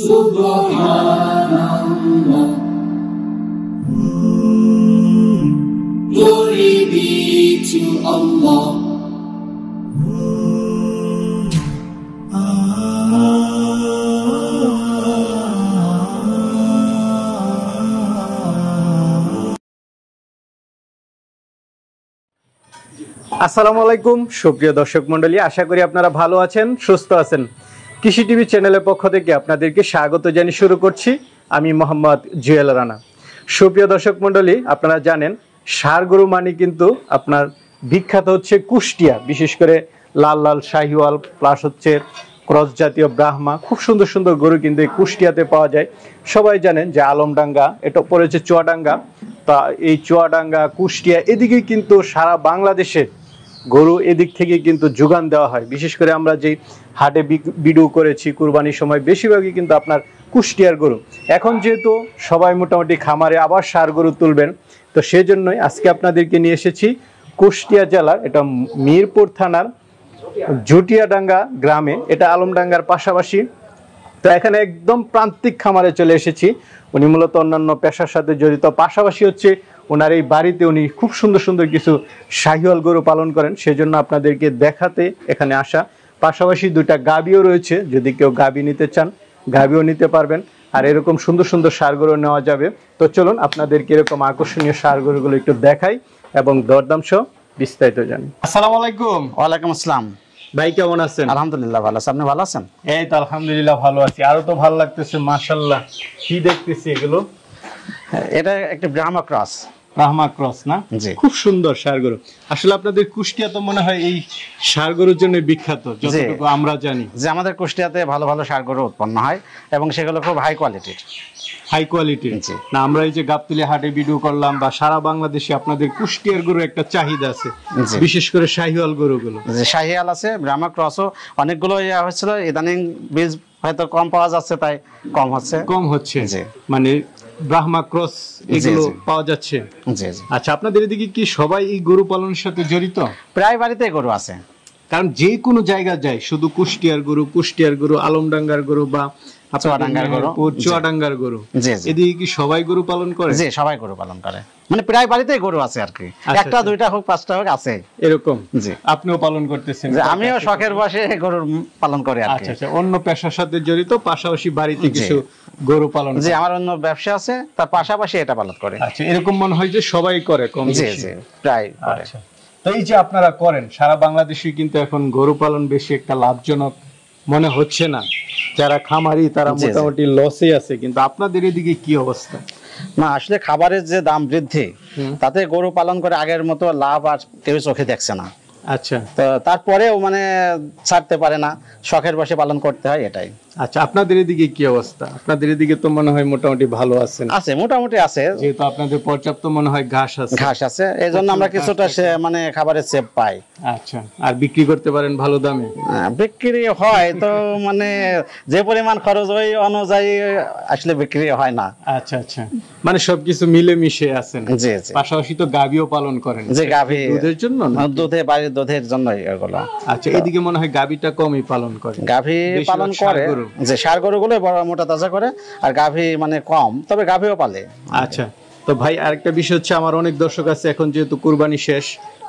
আসসালামু আলাইকুম সুপ্রিয় দর্শক মন্ডলী আশা করি আপনারা ভালো আছেন সুস্থ আছেন কৃষি টিভি চ্যানেলের পক্ষ থেকে আপনাদেরকে স্বাগত জানিয়ে শুরু করছি আমি মোহাম্মদ জুয়েল রানা সুপ্রিয় দর্শক মন্ডলী আপনারা জানেন সার গরু মানে কিন্তু আপনার বিখ্যাত হচ্ছে কুষ্টিয়া বিশেষ করে লাল লাল শাহিওয়াল প্লাস হচ্ছে ক্রস জাতীয় ব্রাহ্মা খুব সুন্দর সুন্দর গরু কিন্তু এই কুষ্টিয়াতে পাওয়া যায় সবাই জানেন যে আলমডাঙ্গা এটা পড়েছে চুয়াডাঙ্গা তা এই চুয়াডাঙ্গা কুষ্টিয়া এদিকে কিন্তু সারা বাংলাদেশের গরু এদিক থেকে কিন্তু যোগান দেওয়া হয় বিশেষ করে আমরা যেই হাটে বিডু করেছি কুরবানির সময় বেশিরভাগই কিন্তু আপনার কুষ্টিয়ার গরু এখন যেহেতু সবাই মোটামুটি খামারে আবার সার গরু তুলবেন তো সেজন্যই আজকে আপনাদেরকে নিয়ে এসেছি কুষ্টিয়া জেলার এটা মিরপুর থানার জুটিয়াডাঙ্গা গ্রামে এটা আলমডাঙ্গার পাশাপাশি তো এখানে একদম প্রান্তিক খামারে চলে এসেছি উনি মূলত অন্যান্য পেশার সাথে জড়িত পাশাপাশি হচ্ছে ওনার এই বাড়িতে উনি খুব সুন্দর সুন্দর কিছু শাহিওয়াল গরু পালন করেন সেজন্য আপনাদেরকে দেখাতে এখানে আসা পাশাপাশি দুইটা গাবিও রয়েছে যদি কেউ গাবি নিতে চান গাবিও নিতে পারবেন আর এরকম সুন্দর সুন্দর সারগরু নেওয়া যাবে তো চলুন আপনাদেরকে এরকম আকর্ষণীয় সারগরুগুলো একটু দেখাই এবং দরদাম সহ বিস্তারিত জানি আসসালামু আলাইকুম ওয়ালাইকুম আসসালাম ভাই কেমন আছেন আলহামদুলিল্লাহ ভালো আছেন আপনি ভালো আছেন এই তো আলহামদুলিল্লাহ ভালো আছি আরো তো ভালো লাগতেছে মাসাল্লাহ কি দেখতেছি এগুলো এটা একটা ব্রাহ্মা ক্রস রাহমা ক্রস না খুব সুন্দর সারগরু আসলে আপনাদের কুষ্টিয়া তো মনে হয় এই সারগরুর জন্য বিখ্যাত যতটুকু আমরা জানি যে আমাদের কুষ্টিয়াতে ভালো ভালো সারগরু উৎপন্ন হয় এবং সেগুলো খুব হাই কোয়ালিটির হাই কোয়ালিটির না আমরা এই যে গাবতলি হাটে ভিডিও করলাম বা সারা বাংলাদেশে আপনাদের কুষ্টিয়ার গরু একটা চাহিদা আছে বিশেষ করে শাহিওয়াল গরুগুলো গুলো শাহিওয়াল আছে ব্রাহ্মা ক্রসও অনেকগুলো ইয়া হয়েছিল ইদানিং বীজ হয়তো কম পাওয়া যাচ্ছে তাই কম হচ্ছে কম হচ্ছে মানে ব্রাহ্মা ক্রস এগুলো পাওয়া যাচ্ছে আচ্ছা আপনাদের এদিকে কি সবাই এই গরু পালনের সাথে জড়িত প্রায় বাড়িতে গরু আছে কারণ যে কোনো জায়গা যায় শুধু কুষ্টিয়ার গরু কুষ্টিয়ার গরু আলমডাঙ্গার গরু বা মানে প্রায় বাড়িতে গরু আছে আচ্ছা, একটা আচ্ছা। দুইটা হোক পাঁচটা হোক আছে এরকম আপনিও পালন করতেছেন আমিও শখের বসে গরুর পালন করে আচ্ছা আচ্ছা অন্য পেশার সাথে জড়িত পাশাপাশি বাড়িতে কিছু গরু পালন জি আমার অন্য ব্যবসা আছে তার পাশাপাশি এটা পালন করে আচ্ছা এরকম মনে হয় যে সবাই করে কম জি জি প্রায় করে আচ্ছা, তো এই যে আপনারা করেন সারা বাংলাদেশে কিন্তু এখন গরু পালন বেশি একটা লাভজনক মনে হচ্ছে না যারা খামারি তারা মোটামুটি লসে আছে কিন্তু আপনাদের এদিকে কি অবস্থা না আসলে খাবারের যে দাম বৃদ্ধি তাতে গরু পালন করে আগের মতো লাভ আর কেউ চোখে দেখছে না আচ্ছা। মানে ছাড়তে পারে না শখের বসে পালন করতে হয় এটাই আচ্ছা আপনাদের এদিকে কি অবস্থা আপনাদের এদিকে তো মনে হয় মোটামুটি ভালো আছে মোটামুটি আছে যেহেতু আপনাদের পর্যাপ্ত মনে হয় ঘাস আছে ঘাস আছে এই জন্য আমরা কিছুটা মানে খাবারের সেপ পাই আচ্ছা আর বিক্রি করতে পারেন ভালো দামে হ্যাঁ, বিক্রি হয় তো মানে যে পরিমাণ খরচ ওই অনুযায়ী আসলে বিক্রি হয় না আচ্ছা আচ্ছা মানে সবকিছু মিশে আছেন পাশাপাশি তো গাভিও পালন করেন যে গাভি দুধের জন্য দুধে বাড়ির দুধের জন্যই এগুলো আচ্ছা এদিকে মনে হয় গাভীটা কমই পালন করে গাভী পালন করে যে সার গরুগুলো বড় মোটা তাজা করে আর গাভী মানে কম তবে গাভীও পালে আচ্ছা তো ভাই আরেকটা বিষয় হচ্ছে আমার অনেক দর্শক আছে এখন যেহেতু কুরবানি শেষ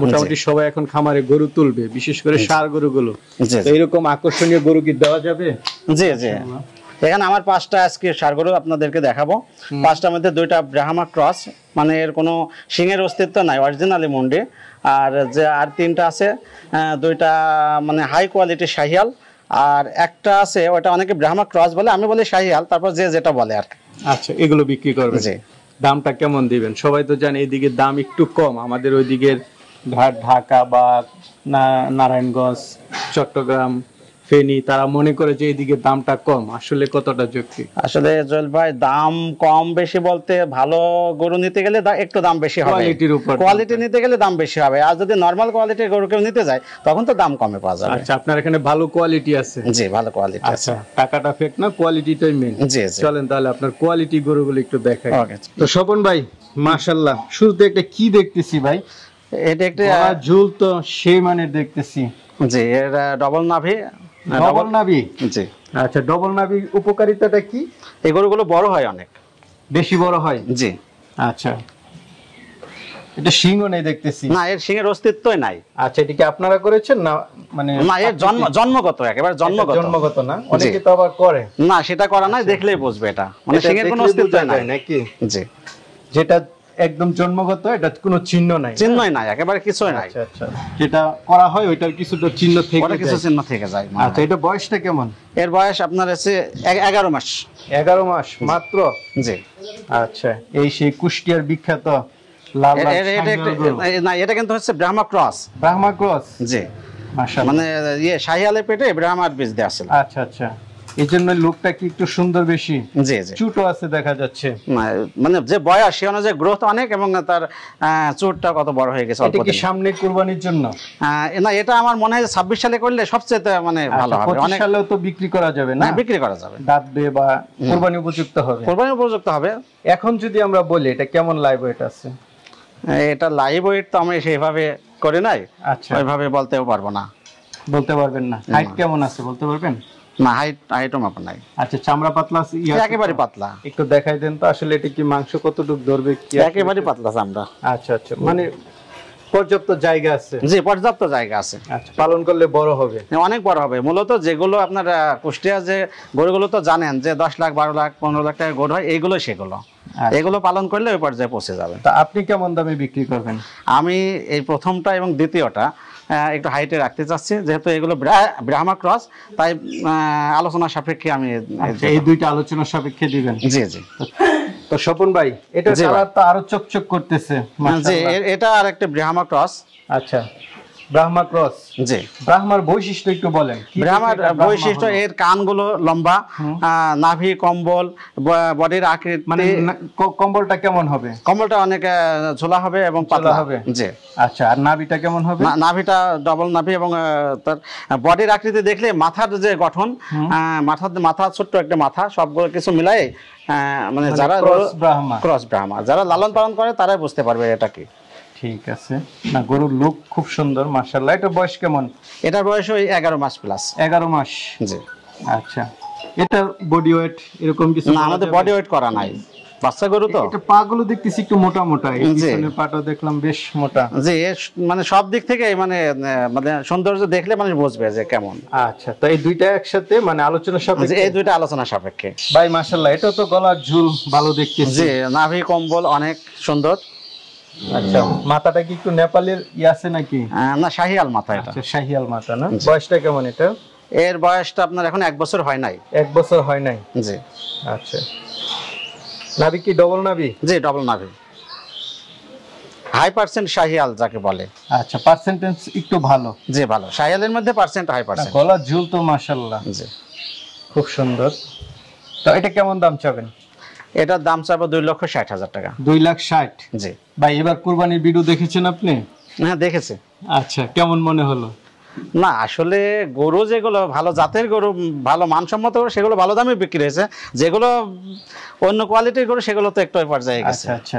মোটামুটি সবাই এখন খামারে গরু তুলবে বিশেষ করে সার গরুগুলো তো এরকম আকর্ষণীয় গরু কি দেওয়া যাবে জি জি এখানে আমার পাঁচটা আজকে সারগরু আপনাদেরকে দেখাবো পাঁচটার মধ্যে দুইটা ব্রাহ্মা ক্রস মানে এর কোনো সিংয়ের অস্তিত্ব নাই অরিজিনালি মন্ডি আর যে আর তিনটা আছে দুইটা মানে হাই কোয়ালিটির শাহিয়াল আর একটা আছে ওটা অনেকে ব্রাহ্মা ক্রস বলে আমি বলি শাহিয়াল তারপর যে যেটা বলে আর আচ্ছা এগুলো বিক্রি করবে যে দামটা কেমন দিবেন সবাই তো জানে এইদিকে দাম একটু কম আমাদের ওইদিকের ঢাকা বা নারায়ণগঞ্জ চট্টগ্রাম ফেনী তারা মনে করে যে এইদিকে দামটা কম আসলে কতটা যুক্তি আসলে জয়েল ভাই দাম কম বেশি বলতে ভালো গরু নিতে গেলে একটু দাম বেশি হবে কোয়ালিটির উপর কোয়ালিটি নিতে গেলে দাম বেশি হবে আর যদি নরমাল কোয়ালিটির গরু কেউ নিতে যায় তখন তো দাম কমে পাওয়া যাবে আচ্ছা আপনার এখানে ভালো কোয়ালিটি আছে জি ভালো কোয়ালিটি আছে আচ্ছা, টাকাটা ফেক না কোয়ালিটিটাই মেন জি চলেন তাহলে আপনার কোয়ালিটি গরুগুলো একটু দেখাই তো স্বপন ভাই মাশাআল্লাহ শুরুতে একটা কি দেখতেছি ভাই এটা একটা ঝুল তো সেই মানে দেখতেছি জি এটা ডবল নাভি ডবল হ্যাঁ, নাভি জি আচ্ছা ডবল নাভি উপকারিতাটা কি বড় হয় অনেক বেশি বড় হয় জি আচ্ছা নেই দেখতেছি এর নাই আচ্ছা আপনারা করেছেন না মানে জন্ম জন্মগত জন্মগত তো আবার করে না সেটা করা নাই আচ্ছা। দেখলেই বুঝবে এটা মানে কোনো অস্তিত্ব নাই নাকি জি যেটা একদম জন্মগত এটা কোনো চিহ্ন নাই হ্যাঁ? চিহ্নই নাই একেবারে কিছুই নাই আচ্ছা, আচ্ছা, আচ্ছা। যেটা করা হয় ওইটার কিছু তো চিহ্ন থেকে যায় কিছু চিহ্ন থেকে যায় আচ্ছা এটা বয়সটা কেমন এর বয়স আপনার আছে এগারো মাস এগারো মাস মাত্র জি আচ্ছা এই সেই কুষ্টিয়ার বিখ্যাত না এটা কিন্তু হচ্ছে ব্রাহ্মা ক্রস ব্রাহ্মা ক্রস জি মানে ইয়ে শাহিয়ালের পেটে ব্রাহ্মার বীজ দেওয়া ছিল আচ্ছা আচ্ছা এই জন্য লুকটা কি একটু সুন্দর বেশি জি জি চুটও আছে দেখা যাচ্ছে মানে যে বয়স সে অনুযায়ী গ্রোথ অনেক এবং তার চুটটা কত বড় হয়ে গেছে এটা কি সামনে কুরবানির জন্য না এটা আমার মনে হয় 26 সালে করলে সবচেয়ে মানে আচ্ছা, ভালো হবে অনেক সালেও তো বিক্রি করা যাবে না বিক্রি করা যাবে দাঁতবে বা কুরবানি উপযুক্ত হবে কুরবানি উপযুক্ত হবে এখন যদি আমরা বলি এটা কেমন লাইভ ওয়েট আছে এটা লাইভ ওয়েট তো আমি সেভাবে করে নাই আচ্ছা ওইভাবে বলতেও পারবো না বলতে পারবেন না হাইট কেমন আছে বলতে পারবেন আচ্ছা, চামড়া একটু মাংস কতটুকু ধরবে আচ্ছা, আচ্ছা, মানে বড় হবে হ্যাঁ, অনেক বড় হবে মূলত যেগুলো আপনার কুষ্টিয়া যে গরুগুলো তো জানেন যে দশ লাখ বারো লাখ পনেরো লাখ টাকা গরু হয় এইগুলো সেগুলো এগুলো পালন করলে ওই পর্যায়ে পৌঁছে যাবে তা আপনি কেমন দামে বিক্রি করবেন আমি এই প্রথমটা এবং দ্বিতীয়টা একটু হাইটে রাখতে চাচ্ছি যেহেতু এগুলো ব্রাহ্মা ক্রস তাই আলোচনা সাপেক্ষে আমি আচ্ছা, এই দুইটা আলোচনা সাপেক্ষে দিবেন জি জি তো স্বপন ভাই এটা তো আরো চকচক করতেছে এটা আর একটা ব্রাহ্মা ক্রস আচ্ছা ব্রাহ্মা ক্রস জি ব্রাহ্মার বৈশিষ্ট্য একটু বলেন ব্রাহ্মার বৈশিষ্ট্য এর কানগুলো লম্বা নাভি কম্বল বডির আকৃতি মানে কম্বলটা কেমন হবে কম্বলটা অনেক ঝোলা হবে এবং পাতলা হবে জি আচ্ছা আর নাভিটা কেমন হবে নাভিটা ডবল নাভি এবং তার বডির আকৃতি দেখলে মাথার যে গঠন মাথার মাথা ছোট্ট একটা মাথা সবগুলো কিছু মিলাই মানে, মানে যারা ক্রস ব্রাহ্মা ক্রস ব্রাহ্মা যারা লালন পালন করে তারাই বুঝতে পারবে এটা কি ঠিক আছে না গরুর লুক খুব সুন্দর এটা বয়স কেমন এটার বয়স ওই মাস প্লাস মাস জি আচ্ছা এটা বডি ওয়েট এরকম কিছু না আমাদের বডি ওয়েট করা নাই বাচ্চা গরু তো এটা দেখতেছি একটু মোটা মোটা পাটা দেখলাম বেশ মোটা জি মানে সব দিক থেকে মানে মানে সৌন্দর্য দেখলে মানুষ বুঝবে যে কেমন আচ্ছা তো এই দুইটা একসাথে মানে আলোচনা সাপেক্ষে এই দুইটা আলোচনা সাপেক্ষে ভাই মাশাআল্লাহ এটা তো গলার ঝুল ভালো দেখতেছি জি নাভি কম্বল অনেক সুন্দর আচ্ছা মাথাটা কি একটু নেপালের ই আছে নাকি না শাহিয়াল মাথা এটা আচ্ছা, শাহিয়াল মাথা না বয়সটা কেমন এটা এর বয়সটা আপনার এখন বছর হয় নাই বছর হয় নাই জি আচ্ছা কি ডবল নাভি জি ডবল নাভি হাই পার্সেন্ট শাহিয়াল যাকে বলে আচ্ছা পার্সেন্টেজ একটু ভালো জি ভালো শাহিয়ালের মধ্যে পার্সেন্ট হাই পার্সেন্ট গলা ঝুল তো মাশাআল্লাহ জি খুব সুন্দর তো এটা কেমন দাম চাবেন এটার দাম চাবো দুই লক্ষ ষাট হাজার টাকা দুই লাখ ষাট জি ভাই এবার কোরবানির ভিডিও দেখেছেন আপনি হ্যাঁ দেখেছি আচ্ছা কেমন মনে হলো না আসলে গরু যেগুলো ভালো জাতের গরু ভালো মানসম্মত গরু সেগুলো ভালো দামে বিক্রি হয়েছে যেগুলো অন্য কোয়ালিটির গরু সেগুলো তো একটু পর্যায়ে গেছে আচ্ছা, আচ্ছা।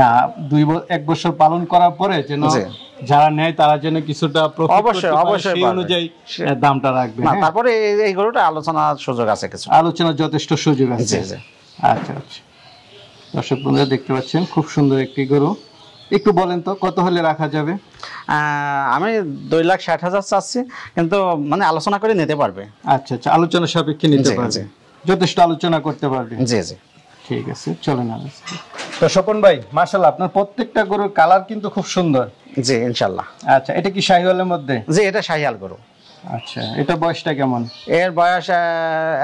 না দুই এক বছর পালন করার পরে যেন যারা নেয় তারা যেন কিছুটা অবশ্যই অবশ্যই অনুযায়ী দামটা রাখবে না হ্যাঁ? তারপরে এই গরুটা আলোচনার সুযোগ আছে কিছু আলোচনার যথেষ্ট সুযোগ আছে আচ্ছা আচ্ছা দর্শক বন্ধুরা দেখতে পাচ্ছেন খুব সুন্দর একটি গরু একটু বলেন তো কত হলে রাখা যাবে আমি দুই লাখ ষাট হাজার চাচ্ছি কিন্তু মানে আলোচনা করে নিতে পারবে আচ্ছা আচ্ছা আলোচনা সাপেক্ষে নিতে পারবে যথেষ্ট আলোচনা করতে পারবে জি জি ঠিক আছে চলেন তো স্বপন ভাই মার্শাল আপনার প্রত্যেকটা গরুর কালার কিন্তু খুব সুন্দর জি ইনশাল্লাহ আচ্ছা এটা কি শাহিওয়ালের মধ্যে জি এটা শাহিয়াল গরু আচ্ছা এটা বয়সটা কেমন এর বয়স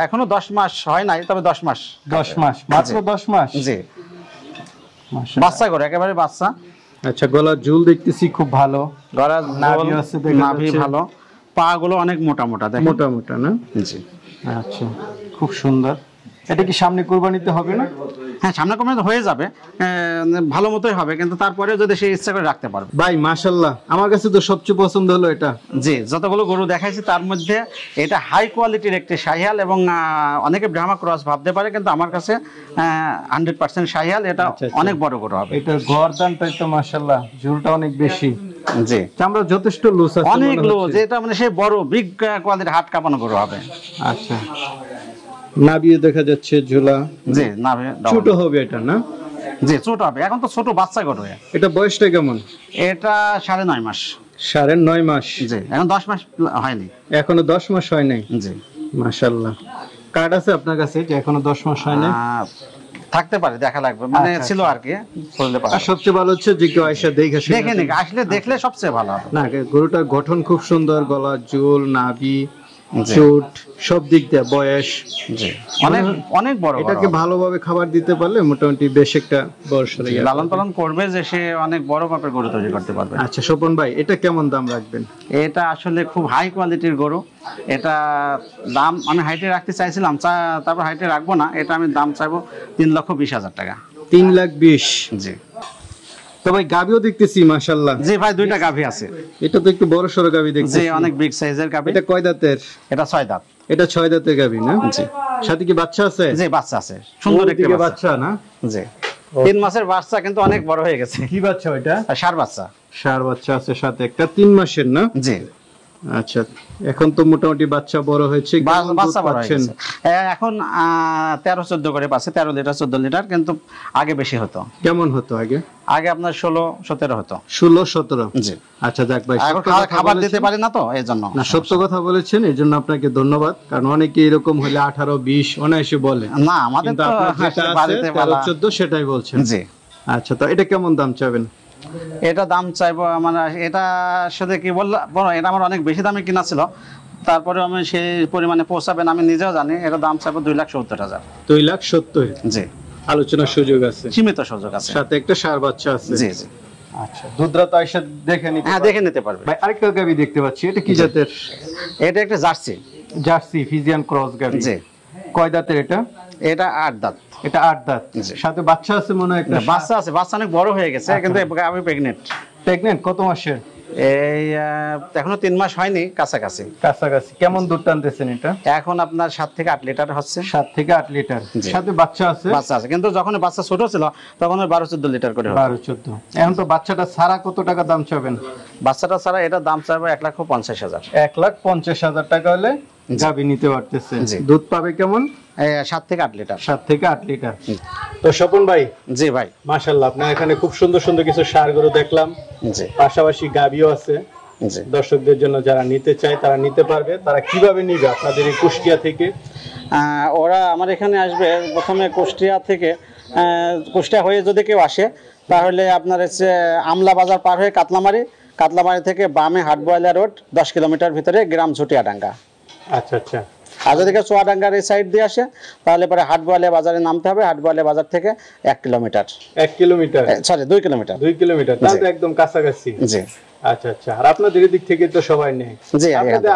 এখনো দশ মাস হয় নাই তবে দশ মাস দশ মাস মাত্র দশ মাস জি বাচ্চা করে একেবারে বাচ্চা আচ্ছা গলার জুল দেখতেছি খুব ভালো গলা নাভি আছে নাভি ভালো পা গুলো অনেক মোটা মোটা দেখেন মোটা মোটা না জি আচ্ছা খুব সুন্দর এটা কি সামনে কুরবানিতে হবে না হ্যাঁ সামনে কমে হয়ে যাবে ভালো মতোই হবে কিন্তু তারপরে যদি সে ইচ্ছা করে রাখতে পারবে ভাই মাসাল্লাহ আমার কাছে তো সবচেয়ে পছন্দ হলো এটা জি যতগুলো গরু দেখাইছি তার মধ্যে এটা হাই কোয়ালিটির একটি শাহিয়াল এবং অনেকে ব্রাহ্মা ক্রস ভাবতে পারে কিন্তু আমার কাছে হান্ড্রেড পার্সেন্ট সাহিয়াল এটা আচ্ছা, আচ্ছা। অনেক বড় গরু হবে এটার গরদানটা তো মাসাল্লাহ ঝুলটা অনেক বেশি জি আচ্ছা, আমরা যথেষ্ট লুজ আছে অনেক লুজ এটা মানে সে বড় বিগ কোয়ালিটির হাট কাঁপানো গরু হবে আচ্ছা নাভিও দেখা যাচ্ছে ঝোলা জি ছোট হবে এটা না জি ছোট হবে এখন তো ছোট বাচ্চা এটা বয়সটা কেমন এটা সাড়ে নয় মাস সাড়ে নয় মাস জি এখন দশ মাস হয়নি এখনো দশ মাস হয় নাই জি মাশাল্লাহ কার্ড আছে আপনার কাছে যে এখনো দশ মাস হয় থাকতে পারে দেখা লাগবে মানে আচ্ছা, ছিল আর কি করলে পারে সবচেয়ে ভালো হচ্ছে যে কেউ দেখে দেখে আসলে দেখলে আচ্ছা। সবচেয়ে ভালো না গরুটার গঠন খুব সুন্দর গলা জোল নাভি চোট সব দিক দিয়ে বয়স অনেক মানে অনেক বড় এটাকে ভালোভাবে খাবার দিতে পারলে মোটামুটি বেশ একটা বয়স সরে গেল লালন পালন করবে যে সে অনেক বড় মাপের গরু তৈরি করতে পারবে আচ্ছা স্বপন ভাই এটা কেমন দাম রাখবেন এটা আসলে খুব হাই কোয়ালিটির গরু এটা দাম আমি হাইটে রাখতে চাইছিলাম তারপর হাইটে রাখবো না এটা আমি দাম চাইবো তিন লক্ষ বিশ হাজার টাকা তিন লাখ বিশ জি এটা না সাথে কি বাচ্চা আছে বাচ্চা আছে সুন্দর একটা বাচ্চা না তিন মাসের বাচ্চা কিন্তু অনেক বড় হয়ে গেছে কি বাচ্চা ওইটা সার বাচ্চা সার বাচ্চা আছে সাথে একটা তিন মাসের না জি আচ্ছা এখন তো মোটামুটি বাচ্চা বড় হয়েছে বাচ্চা বড় হয়েছে এখন তেরো চোদ্দ করে পাচ্ছে তেরো লিটার চোদ্দ লিটার কিন্তু আগে বেশি হতো কেমন হতো আগে আগে আপনার ষোলো সতেরো হতো ষোলো সতেরো আচ্ছা ভাই খাবার দিতে পারি না তো এই জন্য না সত্য কথা বলেছেন এই জন্য আপনাকে ধন্যবাদ কারণ অনেকে এরকম হলে আঠারো বিশ অনায়াসে বলে না আমাদের চোদ্দ সেটাই বলছেন জি আচ্ছা তো এটা কেমন দাম চাবেন এটা দাম চাইবো মানে এটা আসলে কি বললাম এটা আমার অনেক বেশি দামে কিনা ছিল তারপরে আমি সেই পরিমাণে পৌঁছাবেন আমি নিজেও জানি এটা দাম চাইবো দুই লাখ সত্তর হাজার দুই লাখ সত্তর জি আলোচনার সুযোগ আছে সীমিত সুযোগ আছে সাথে একটা সার বাচ্চা আছে জি জি আচ্ছা দুধরা তো এসে দেখে নিতে পারবে এটা আট দাঁত এটা আট দাঁত সাথে বাচ্চা আছে মনে হয় একটা বাচ্চা আছে বাচ্চা অনেক বড় হয়ে গেছে আচ্ছা। কিন্তু আমি প্রেগনেন্ট প্রেগনেন্ট কত মাসের এই এখনো তিন মাস হয়নি কাছাকাছি কাছাকাছি কেমন দুধ টানতেছেন এটা এখন আপনার সাত থেকে আট লিটার হচ্ছে সাত থেকে আট লিটার সাথে বাচ্চা আছে বাচ্চা আছে কিন্তু যখন বাচ্চা ছোট ছিল তখন বারো চোদ্দ লিটার করে বারো চোদ্দ এখন তো বাচ্চাটা সারা কত টাকা দাম চাবেন বাচ্চাটা সারা এটা দাম চাবে এক লাখ পঞ্চাশ হাজার এক লাখ পঞ্চাশ হাজার টাকা হলে গাভী নিতে পারতেছে দুধ পাবে কেমন সাত থেকে আট লিটার সাত থেকে আট লিটার তো স্বপন ভাই জি ভাই মাসাল্লাহ আপনার এখানে খুব সুন্দর সুন্দর কিছু সার গরু দেখলাম জি পাশাপাশি গাভিও আছে দর্শকদের জন্য যারা নিতে চায় তারা নিতে পারবে তারা কিভাবে নিবে আপনাদের এই কুষ্টিয়া থেকে ওরা আমার এখানে আসবে প্রথমে কুষ্টিয়া থেকে কুষ্টিয়া হয়ে যদি কেউ আসে তাহলে আপনার হচ্ছে আমলা বাজার পার হয়ে কাতলামারি কাতলামারি থেকে বামে হাটবয়লা রোড দশ কিলোমিটার ভিতরে গ্রাম ঝুটিয়াডাঙ্গা আচ্ছা আচ্ছা এই সাইড দিয়ে আসে তাহলে পরে বাজারে নামতে হবে বাজার থেকে এক কিলোমিটার এক কিলোমিটার সরি দুই কিলোমিটার দুই কিলোমিটার তাহলে একদম কাছাকাছি জি আচ্ছা আচ্ছা আর আপনাদের দিক থেকে তো সবাই নেই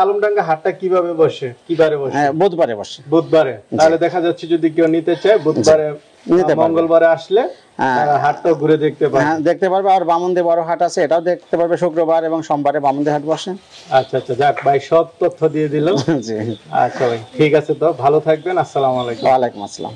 আলমডাঙ্গা হাটটা কিভাবে বসে কিবারে বসে হ্যাঁ, বুধবারে বসে বুধবারে তাহলে দেখা যাচ্ছে যদি কেউ নিতে চায় বুধবারে হ্যাঁ, মঙ্গলবারে আসলে হ্যাঁ। হাটটাও ঘুরে দেখতে হ্যাঁ, দেখতে পারবে আর বামুনদে আছে এটাও দেখতে পারবে শুক্রবার এবং সোমবারে বামুনদে হাট বসে আচ্ছা আচ্ছা যাক ভাই সব তথ্য দিয়ে দিল আচ্ছা ভাই ঠিক আছে তো ভালো থাকবেন আসসালামু আসসালাম